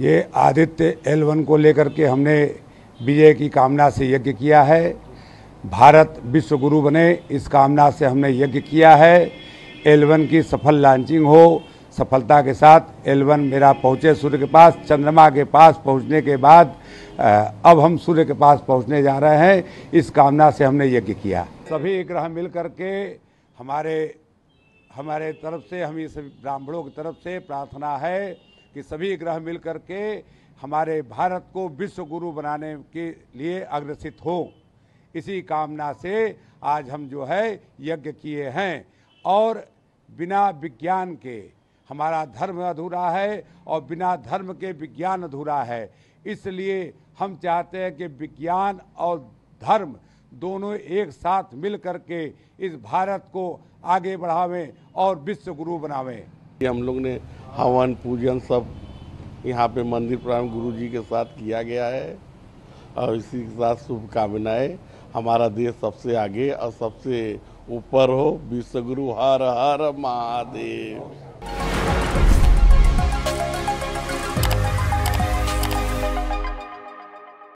ये Aditya L one को लेकर के हमने विजय की कामना से यज्ञ किया है भारत विश्व गुरु बने इस कामना से हमने यज्ञ किया है एल वन की सफल लॉन्चिंग हो सफलता के साथ एल वन मेरा पहुँचे सूर्य के पास चंद्रमा के पास पहुँचने के बाद अब हम सूर्य के पास पहुँचने जा रहे हैं इस कामना से हमने यज्ञ किया सभी ग्रह मिल करके हमारे हमारे तरफ से हम इस ब्राह्मणों की तरफ से प्रार्थना है कि सभी ग्रह मिल के हमारे भारत को विश्व गुरु बनाने के लिए अग्रसित हो इसी कामना से आज हम जो है यज्ञ किए हैं और बिना विज्ञान के हमारा धर्म अधूरा है और बिना धर्म के विज्ञान अधूरा है इसलिए हम चाहते हैं कि विज्ञान और धर्म दोनों एक साथ मिल के इस भारत को आगे बढ़ावें और विश्व गुरु बनावें हम लोग ने हवन पूजन सब यहाँ पे मंदिर प्राण गुरु जी के साथ किया गया है और इसी के साथ शुभकामनाएं हमारा देश सबसे आगे और सबसे ऊपर हो विश्वगुरु हर हर महादेव